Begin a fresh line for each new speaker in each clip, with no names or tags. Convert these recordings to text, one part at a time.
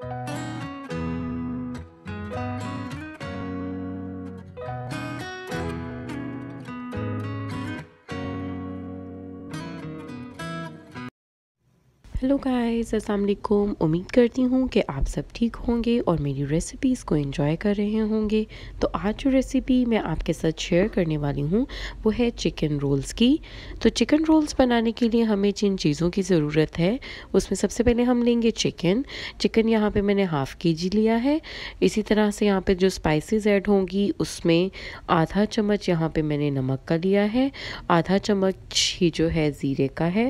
Thank you. Hello guys अस्सलाम वालेकुम उम्मीद करती हूँ कि आप सब ठीक होंगे और मेरी रेसिपीज़ को एंजॉय कर रहे होंगे तो आज जो रेसिपी मैं आपके साथ शेयर करने वाली हूँ वो है चिकन रोल्स की तो चिकन रोल्स बनाने के लिए हमें जिन चीज़ों की ज़रूरत है उसमें सबसे पहले हम लेंगे चिकन चिकन यहाँ पे मैंने हाफ़ के जी लिया है इसी तरह से यहाँ पर जो स्पाइसिस एड होंगी उसमें आधा चम्मच यहाँ पर मैंने नमक का लिया है आधा चम्मच ही जो है ज़ीरे का है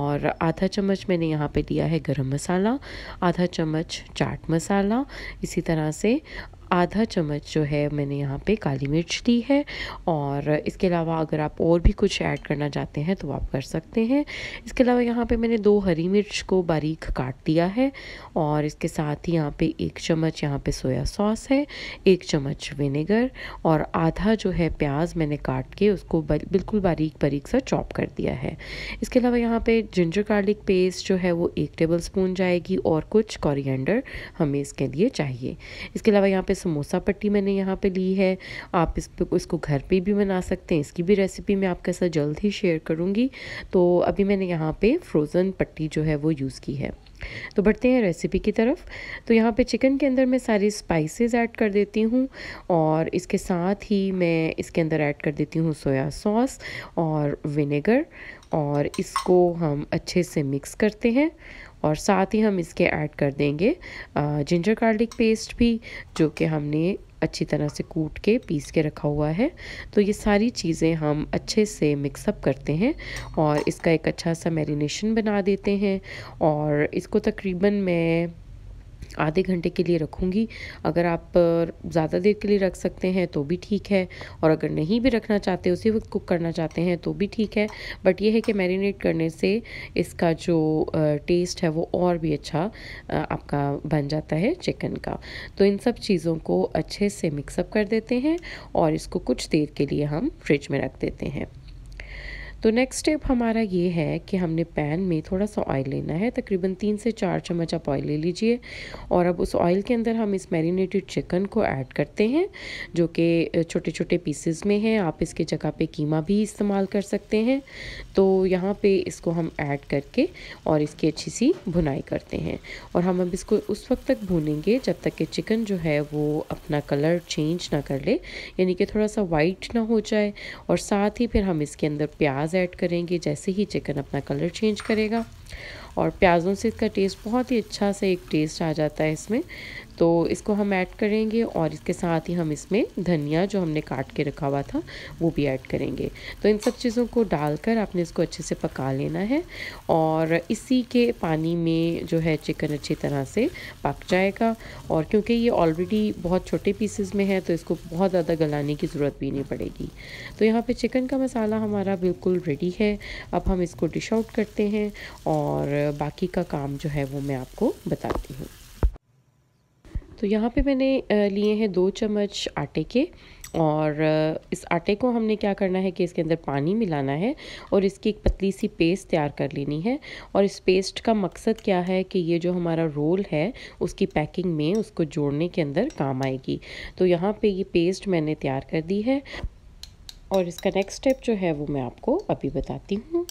और आधा चम्मच मैंने मैंने यहाँ पे दिया है गरम मसाला आधा चम्मच चाट मसाला इसी तरह से आधा चम्मच जो है मैंने यहाँ पे काली मिर्च दी है और इसके अलावा अगर आप और भी कुछ ऐड करना चाहते हैं तो आप कर सकते हैं इसके अलावा यहाँ पे मैंने दो हरी मिर्च को बारीक काट दिया है और इसके साथ ही यहाँ पे एक चम्मच यहाँ पे सोया सॉस है एक चम्मच विनेगर और आधा जो है प्याज मैंने काट के उसको बिल्कुल बारीक बारीक सा चॉप कर दिया है इसके अलावा यहाँ पर जिंजर गार्लिक पेस्ट जो है वो एक टेबल स्पून जाएगी और कुछ कॉरियंडर हमें इसके लिए चाहिए इसके अलावा यहाँ पे समोसा पट्टी मैंने यहाँ पे ली है आप इस पे इसको घर पे भी बना सकते हैं इसकी भी रेसिपी मैं आपके साथ जल्द ही शेयर करूँगी तो अभी मैंने यहाँ पे फ्रोज़न पट्टी जो है वो यूज़ की है तो बढ़ते हैं रेसिपी की तरफ तो यहाँ पे चिकन के अंदर मैं सारी स्पाइसेस ऐड कर देती हूँ और इसके साथ ही मैं इसके अंदर ऐड कर देती हूँ सोया सॉस और विनेगर और इसको हम अच्छे से मिक्स करते हैं और साथ ही हम इसके ऐड कर देंगे जिंजर गार्लिक पेस्ट भी जो कि हमने अच्छी तरह से कूट के पीस के रखा हुआ है तो ये सारी चीज़ें हम अच्छे से मिक्सअप करते हैं और इसका एक अच्छा सा मैरिनेशन बना देते हैं और इसको तकरीबन मैं आधे घंटे के लिए रखूँगी अगर आप ज़्यादा देर के लिए रख सकते हैं तो भी ठीक है और अगर नहीं भी रखना चाहते उसी वक्त कुक करना चाहते हैं तो भी ठीक है बट ये है कि मैरिनेट करने से इसका जो टेस्ट है वो और भी अच्छा आपका बन जाता है चिकन का तो इन सब चीज़ों को अच्छे से मिक्सअप कर देते हैं और इसको कुछ देर के लिए हम फ्रिज में रख देते हैं तो नेक्स्ट स्टेप हमारा ये है कि हमने पैन में थोड़ा सा ऑयल लेना है तकरीबन तीन से चार चम्मच आप ऑयल ले लीजिए और अब उस ऑयल के अंदर हम इस मैरिनेटेड चिकन को ऐड करते हैं जो कि छोटे छोटे पीसेस में है आप इसके जगह पे कीमा भी इस्तेमाल कर सकते हैं तो यहाँ पे इसको हम ऐड करके और इसकी अच्छी सी भुनाई करते हैं और हम अब इसको उस वक्त तक भूनेंगे जब तक कि चिकन जो है वो अपना कलर चेंज ना कर ले यानी कि थोड़ा सा वाइट ना हो जाए और साथ ही फिर हम इसके अंदर प्याज प्याज ऐड करेंगे जैसे ही चिकन अपना कलर चेंज करेगा और प्याज़ों से इसका टेस्ट बहुत ही अच्छा सा एक टेस्ट आ जाता है इसमें तो इसको हम ऐड करेंगे और इसके साथ ही हम इसमें धनिया जो हमने काट के रखा हुआ था वो भी ऐड करेंगे तो इन सब चीज़ों को डालकर आपने इसको अच्छे से पका लेना है और इसी के पानी में जो है चिकन अच्छी तरह से पक जाएगा और क्योंकि ये ऑलरेडी बहुत छोटे पीसेस में है तो इसको बहुत ज़्यादा गलाने की ज़रूरत भी नहीं पड़ेगी तो यहाँ पर चिकन का मसाला हमारा बिल्कुल रेडी है अब हम इसको डिश आउट करते हैं और और बाकी का काम जो है वो मैं आपको बताती हूँ तो यहाँ पे मैंने लिए हैं दो चम्मच आटे के और इस आटे को हमने क्या करना है कि इसके अंदर पानी मिलाना है और इसकी एक पतली सी पेस्ट तैयार कर लेनी है और इस पेस्ट का मकसद क्या है कि ये जो हमारा रोल है उसकी पैकिंग में उसको जोड़ने के अंदर काम आएगी तो यहाँ पे ये पेस्ट मैंने तैयार कर दी है और इसका नेक्स्ट स्टेप जो है वो मैं आपको अभी बताती हूँ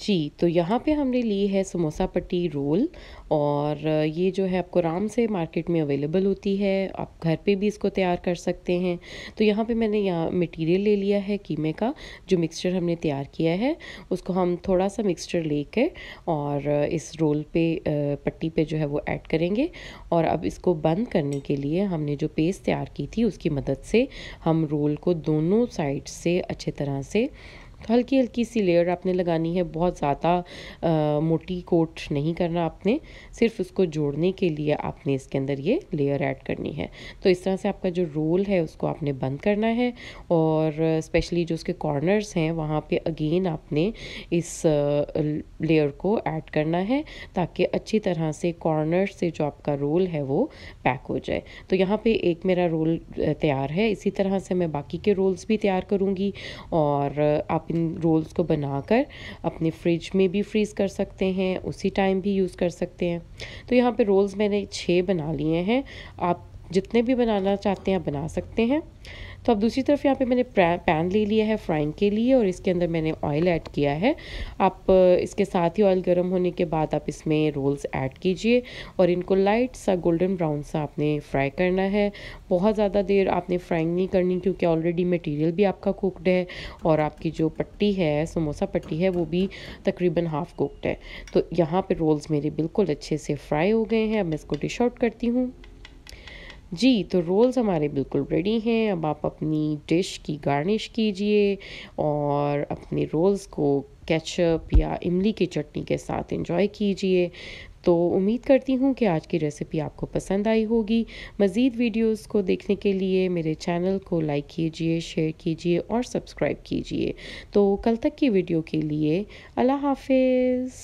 जी तो यहाँ पे हमने ली है समोसा पट्टी रोल और ये जो है आपको आराम से मार्केट में अवेलेबल होती है आप घर पे भी इसको तैयार कर सकते हैं तो यहाँ पे मैंने यहाँ मटेरियल ले लिया है कीमे का जो मिक्सचर हमने तैयार किया है उसको हम थोड़ा सा मिक्सचर लेके और इस रोल पे पट्टी पे जो है वो ऐड करेंगे और अब इसको बंद करने के लिए हमने जो पेस्ट तैयार की थी उसकी मदद से हम रोल को दोनों साइड से अच्छे तरह से हल्की हल्की सी लेयर आपने लगानी है बहुत ज़्यादा मोटी कोट नहीं करना आपने सिर्फ उसको जोड़ने के लिए आपने इसके अंदर ये लेयर ऐड करनी है तो इस तरह से आपका जो रोल है उसको आपने बंद करना है और स्पेशली जो उसके कॉर्नर्स हैं वहाँ पे अगेन आपने इस लेयर को ऐड करना है ताकि अच्छी तरह से कॉर्नर से जो आपका रोल है वो पैक हो जाए तो यहाँ पर एक मेरा रोल तैयार है इसी तरह से मैं बाकी के रोल्स भी तैयार करूँगी और आप इन रोल्स को बनाकर अपने फ्रिज में भी फ्रीज़ कर सकते हैं उसी टाइम भी यूज़ कर सकते हैं तो यहाँ पे रोल्स मैंने छः बना लिए हैं आप जितने भी बनाना चाहते हैं आप बना सकते हैं तो अब दूसरी तरफ यहाँ पे मैंने पैन ले लिया है फ्राइंग के लिए और इसके अंदर मैंने ऑयल ऐड किया है आप इसके साथ ही ऑयल गर्म होने के बाद आप इसमें रोल्स ऐड कीजिए और इनको लाइट सा गोल्डन ब्राउन सा आपने फ्राई करना है बहुत ज़्यादा देर आपने फ्राइंग नहीं करनी क्योंकि ऑलरेडी मटीरियल भी आपका कुकड है और आपकी जो पट्टी है समोसा पट्टी है वो भी तकरीबन हाफ़ कुकड है तो यहाँ पर रोल्स मेरे बिल्कुल अच्छे से फ्राई हो गए हैं अब मैं इसको डिश आउट करती हूँ जी तो रोल्स हमारे बिल्कुल रेडी हैं अब आप अपनी डिश की गार्निश कीजिए और अपने रोल्स को केचप या इमली की चटनी के साथ इंजॉय कीजिए तो उम्मीद करती हूँ कि आज की रेसिपी आपको पसंद आई होगी मज़ीद वीडियोस को देखने के लिए मेरे चैनल को लाइक कीजिए शेयर कीजिए और सब्सक्राइब कीजिए तो कल तक की वीडियो के लिए अल्लाह हाफिज़